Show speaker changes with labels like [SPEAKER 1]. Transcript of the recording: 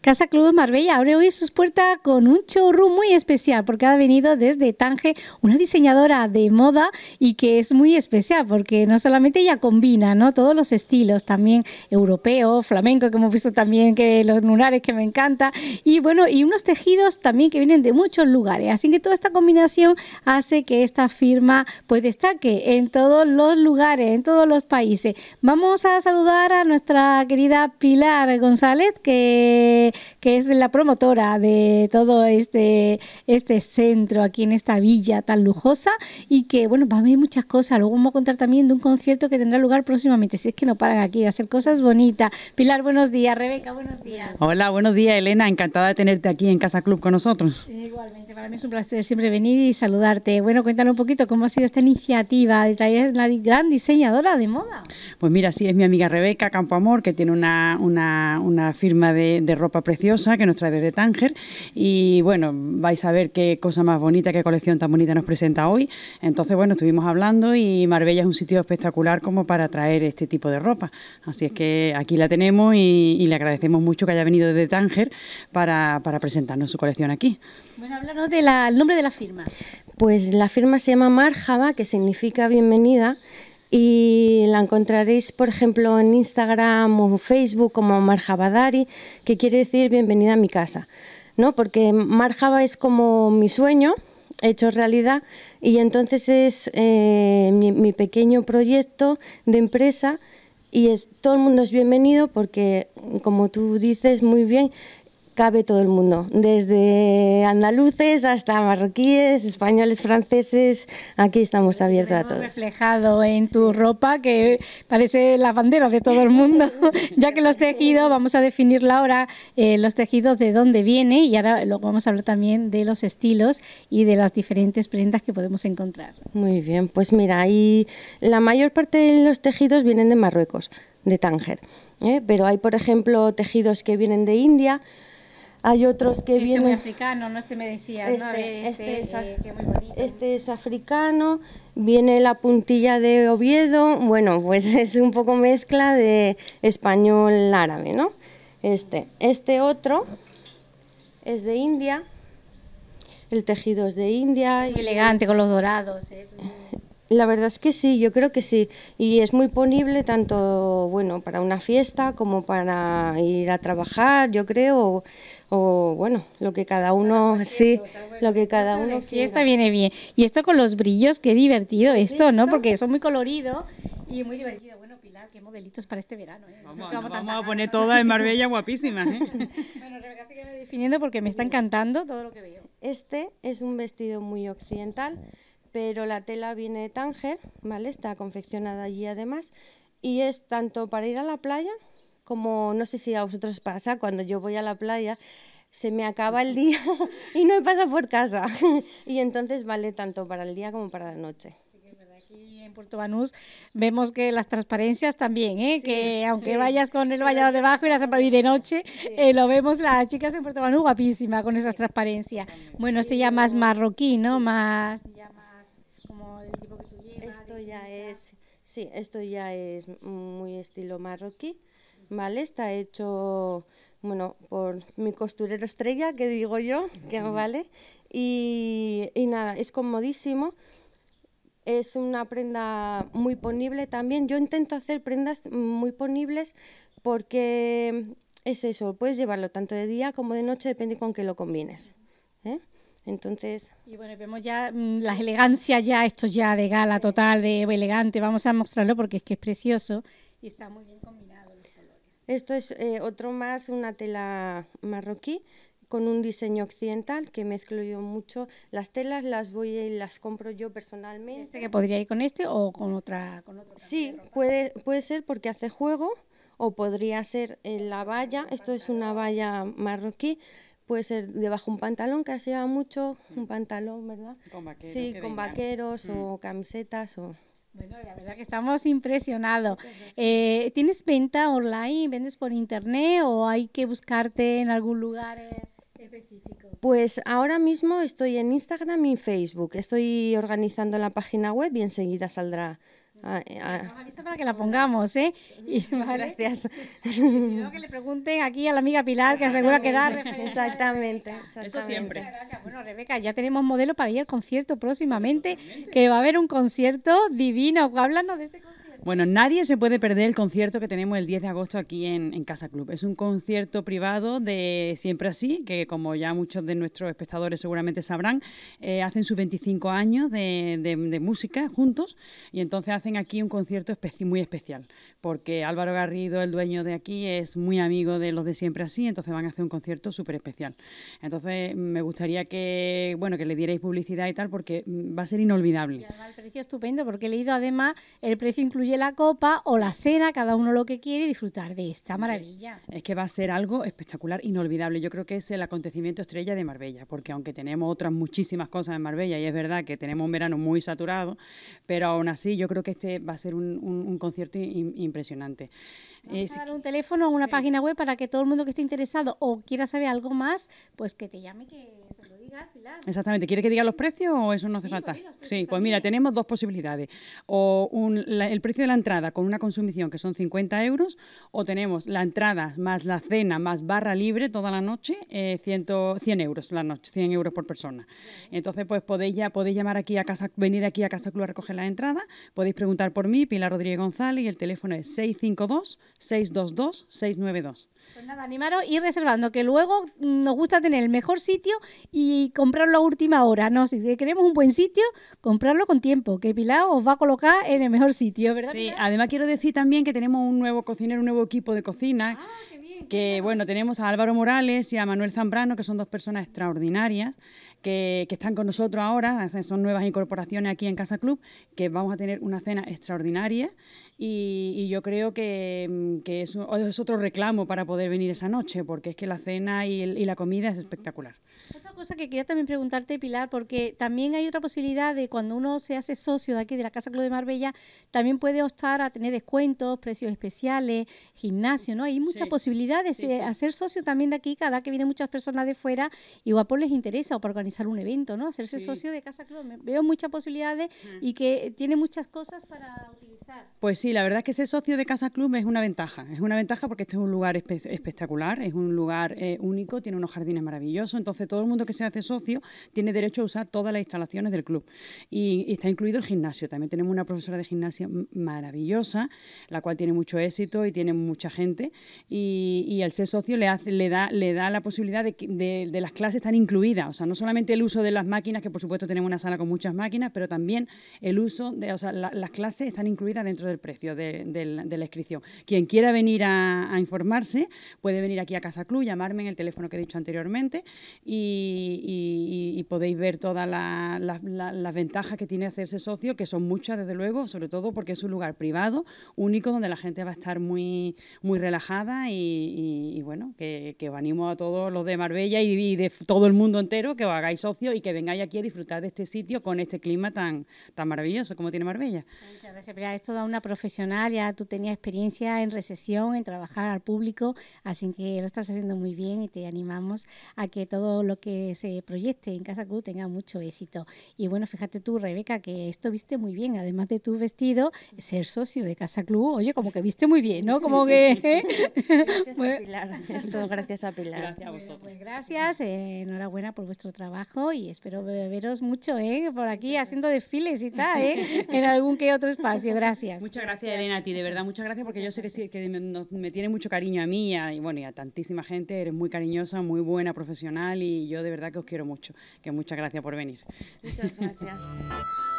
[SPEAKER 1] Casa Club Marbella abre hoy sus puertas con un showroom muy especial porque ha venido desde Tange una diseñadora de moda y que es muy especial porque no solamente ella combina ¿no? todos los estilos, también europeo, flamenco, que hemos visto también que los lunares que me encanta y bueno, y unos tejidos también que vienen de muchos lugares. Así que toda esta combinación hace que esta firma pues destaque en todos los lugares, en todos los países. Vamos a saludar a nuestra querida Pilar González que que, es la promotora de todo este, este centro aquí en esta villa tan lujosa y que, bueno, va a haber muchas cosas. Luego vamos a contar también de un concierto que tendrá lugar próximamente, si es que no paran aquí de hacer cosas bonitas. Pilar, buenos días. Rebeca, buenos
[SPEAKER 2] días. Hola, buenos días, Elena. Encantada de tenerte aquí en Casa Club con nosotros. Igualmente,
[SPEAKER 1] para mí es un placer siempre venir y saludarte. Bueno, cuéntanos un poquito cómo ha sido esta iniciativa de traer la gran diseñadora de moda.
[SPEAKER 2] Pues mira, sí, es mi amiga Rebeca Campoamor, que tiene una, una, firma de ropa preciosa que nos trae desde Tánger. Y bueno, vais a ver qué cosa más bonita, qué colección tan bonita nos presenta hoy. Entonces, bueno, estuvimos hablando y Marbella es un sitio espectacular como para traer este tipo de ropa. Así es que aquí la tenemos y, le agradecemos mucho que haya venido desde Tánger para, presentarnos su colección aquí.
[SPEAKER 1] Bueno, háblanos del nombre de la firma.
[SPEAKER 3] Pues la firma se llama Marjaba, que significa bienvenida, y la encontraréis, por ejemplo, en Instagram o Facebook como Marjabadari, que quiere decir bienvenida a mi casa, ¿no? Porque Marjaba es como mi sueño hecho realidad y entonces es eh, mi, pequeño proyecto de empresa y es, todo el mundo es bienvenido porque, como tú dices muy bien, cabe todo el mundo, desde andaluces hasta marroquíes, españoles, franceses, aquí estamos abiertos a todos.
[SPEAKER 1] Reflejado en tu ropa que parece la bandera de todo el mundo, ya que los tejidos, vamos a definirla ahora, eh, los tejidos de dónde viene y ahora luego vamos a hablar también de los estilos y de las diferentes prendas que podemos encontrar.
[SPEAKER 3] Muy bien, pues mira, y la mayor parte de los tejidos vienen de Marruecos, de Tánger, ¿eh? pero hay por ejemplo tejidos que vienen de India, hay otros que vienen... Este muy
[SPEAKER 1] africano, ¿no? Este me decía, ¿no? este, es,
[SPEAKER 3] este es africano, viene la puntilla de Oviedo, bueno, pues es un poco mezcla de español árabe, ¿no? Este, este otro es de India, el tejido es de India. elegante, con los dorados. Es la verdad es que sí, yo creo que sí. Y es muy ponible tanto bueno para una fiesta como para ir a trabajar, yo creo,
[SPEAKER 1] o, bueno, lo que cada uno, sí, lo que cada uno La fiesta viene bien. Y esto con los brillos, qué divertido pues esto, ¿no? Porque son muy colorido y muy divertido. Bueno, Pilar, qué modelitos para este verano. ¿eh? Vamos, a poner todas en Marbella guapísimas. ¿eh? bueno, Rebeca sigue definiendo porque me está encantando todo lo que veo.
[SPEAKER 3] Este es un vestido muy occidental pero la tela viene de Tánger, ¿vale? Está confeccionada allí además y es tanto para ir a la playa como no sé si a vosotros pasa cuando yo voy a la playa se me acaba el día y no me pasa por casa y entonces vale tanto para el día como para la noche. Aquí en Puerto
[SPEAKER 1] Banús vemos que las transparencias también, ¿eh? que aunque vayas con el vallado debajo y, la, de noche, eh, lo vemos las chicas en Puerto Banús guapísimas con esas transparencias. Bueno, este ya más marroquí, ¿no? más
[SPEAKER 3] esto ya es, sí, esto ya es muy estilo marroquí, ¿vale? Está hecho, bueno, por mi costurero estrella, que digo yo, que vale, y, y nada, es comodísimo. Es una prenda muy ponible también. Yo intento hacer prendas muy ponibles porque es eso, puedes llevarlo tanto de día como de noche, depende con qué lo combines. Entonces.
[SPEAKER 1] Y bueno, vemos ya mm, las elegancias, ya esto ya de gala total, de elegante. Vamos a mostrarlo porque es que es precioso y está muy bien combinado los colores.
[SPEAKER 3] Esto es eh, otro más, una tela marroquí con un diseño occidental que mezclo yo mucho. Las telas las voy y las compro yo personalmente. ¿Este que podría
[SPEAKER 1] ir con este o con otra? otro
[SPEAKER 3] sí, puede, puede ser porque hace juego o podría ser en la valla. Esto es una valla marroquí puede ser debajo un pantalón, que se lleva mucho, un mm. pantalón, ¿verdad? Con vaqueros. Sí, con
[SPEAKER 1] vaqueros o mm. camisetas o... Bueno, la verdad que estamos impresionados. Eh, ¿Tienes venta online? ¿Vendes por internet o hay que buscarte en algún lugar? Específico.
[SPEAKER 3] Pues ahora mismo estoy en Instagram y Facebook. Estoy organizando la página web y enseguida saldrá Ah, eh, ah. Nos
[SPEAKER 1] avisa para que la pongamos, ¿eh? Y, ¿vale? Gracias. que le pregunten aquí a la amiga Pilar, que asegura que da referencia. Exactamente, exactamente. Eso siempre. Gracias. Bueno, Rebeca, ya tenemos modelo para ir al concierto próximamente, que va a haber un concierto divino. Háblanos de este concierto.
[SPEAKER 2] Bueno, nadie se puede perder el concierto que tenemos el 10 de agosto aquí en, Casa Club. Es un concierto privado de Siempre Así, que como ya muchos de nuestros espectadores seguramente sabrán, eh, hacen sus 25 años de, música juntos y entonces hacen aquí un concierto muy especial, porque Álvaro Garrido, el dueño de aquí, es muy amigo de los de Siempre Así, entonces van a hacer un concierto súper especial. Entonces me gustaría que, bueno, que le dierais publicidad y tal, porque mm, va a ser inolvidable. Y el
[SPEAKER 1] precio estupendo, porque he leído además, el precio incluye la copa o la cena, cada uno lo que quiere, y disfrutar de esta maravilla.
[SPEAKER 2] Es que va a ser algo espectacular, inolvidable. Yo creo que es el acontecimiento estrella de Marbella, porque aunque tenemos otras muchísimas cosas en Marbella, y es verdad que tenemos un verano muy saturado, pero aún así yo creo que este va a ser un, concierto impresionante. un
[SPEAKER 1] teléfono una página web para que todo el mundo que esté interesado o quiera saber algo más, pues que te llame que...
[SPEAKER 2] Exactamente. ¿Quiere que diga los precios o eso no hace falta? Pues sí, pues mira, tenemos dos posibilidades. O un, el precio de la entrada con una consumición que son 50 euros, o tenemos la entrada más la cena más barra libre toda la noche, eh, 100, euros la noche, 100 euros por persona. Entonces, pues podéis ya podéis llamar aquí a casa, venir aquí a Casa Club a recoger la entrada, podéis preguntar por mí, Pilar Rodríguez González, y el teléfono es 652 622 692.
[SPEAKER 1] Pues nada, animaros y reservando, que luego mm, nos gusta tener el mejor sitio y y comprarlo a última hora. No, si queremos un buen sitio, comprarlo con tiempo, que Pilar os va a colocar en el mejor sitio, ¿verdad? Sí, además quiero decir también
[SPEAKER 2] que tenemos un nuevo cocinero, un nuevo equipo de cocina. Ah, que bueno, tenemos a Álvaro Morales y a Manuel Zambrano, que son dos personas extraordinarias, que, están con nosotros ahora, son nuevas incorporaciones aquí en Casa Club, que vamos a tener una cena extraordinaria y, yo creo que, es, otro reclamo para poder venir esa noche, porque es que la cena y, la comida es espectacular.
[SPEAKER 1] Otra cosa que quería también preguntarte, Pilar, porque también hay otra posibilidad de cuando uno se hace socio de aquí de la Casa Club de Marbella, también puede optar a tener descuentos, precios especiales, gimnasio, ¿no? Hay muchas posibilidades posibilidad de hacer socio también de aquí, cada que vienen muchas personas de fuera, igual por pues les interesa o para organizar un evento, ¿no? Hacerse socio de Casa Club. Veo muchas posibilidades y que eh, tiene muchas cosas para
[SPEAKER 2] utilizar. Pues sí, la verdad es que ser socio de Casa Club es una ventaja. Es una ventaja porque este es un lugar espectacular, es un lugar eh, único, tiene unos jardines maravillosos, entonces todo el mundo que se hace socio tiene derecho a usar todas las instalaciones del club. Y, y está incluido el gimnasio. También tenemos una profesora de gimnasia maravillosa, la cual tiene mucho éxito y tiene mucha gente. Y y, el ser socio le, hace, le, da, le da la posibilidad de, que de las clases están incluidas. O sea, no solamente el uso de las máquinas, que por supuesto tenemos una sala con muchas máquinas, pero también el uso de, o sea, las clases están incluidas dentro del precio de, la inscripción. Quien quiera venir a, informarse puede venir aquí a Casa Club, llamarme en el teléfono que he dicho anteriormente y, podéis ver todas las ventajas que tiene hacerse socio, que son muchas desde luego, sobre todo porque es un lugar privado, único, donde la gente va a estar muy, muy relajada y y, bueno, que, que, os animo a todos los de Marbella y, de todo el mundo entero que os hagáis socios y que vengáis aquí a disfrutar de este sitio con este clima tan, tan maravilloso como tiene Marbella.
[SPEAKER 1] Muchas gracias, pero es toda una profesional, ya tú tenías experiencia en recesión, en trabajar al público, así que lo estás haciendo muy bien y te animamos a que todo lo que se proyecte en Casa Club tenga mucho éxito. Y bueno, fíjate tú, Rebeca, que esto viste muy bien, además de tu vestido, ser socio de Casa Club, oye, como que viste muy bien, ¿no? Como que ¿eh? Gracias a Pilar. gracias a Pilar. Gracias a vosotros. pues gracias, eh, enhorabuena por vuestro trabajo y espero veros mucho eh, por aquí haciendo desfiles y tal, eh, en algún que otro espacio. Gracias.
[SPEAKER 2] Muchas gracias, Elena, a ti, de verdad, muchas gracias porque yo sé que, me, tiene mucho cariño a mí y, bueno, y a tantísima gente. Eres muy cariñosa, muy buena profesional y yo de verdad que os quiero mucho. Que muchas gracias por venir. Muchas gracias.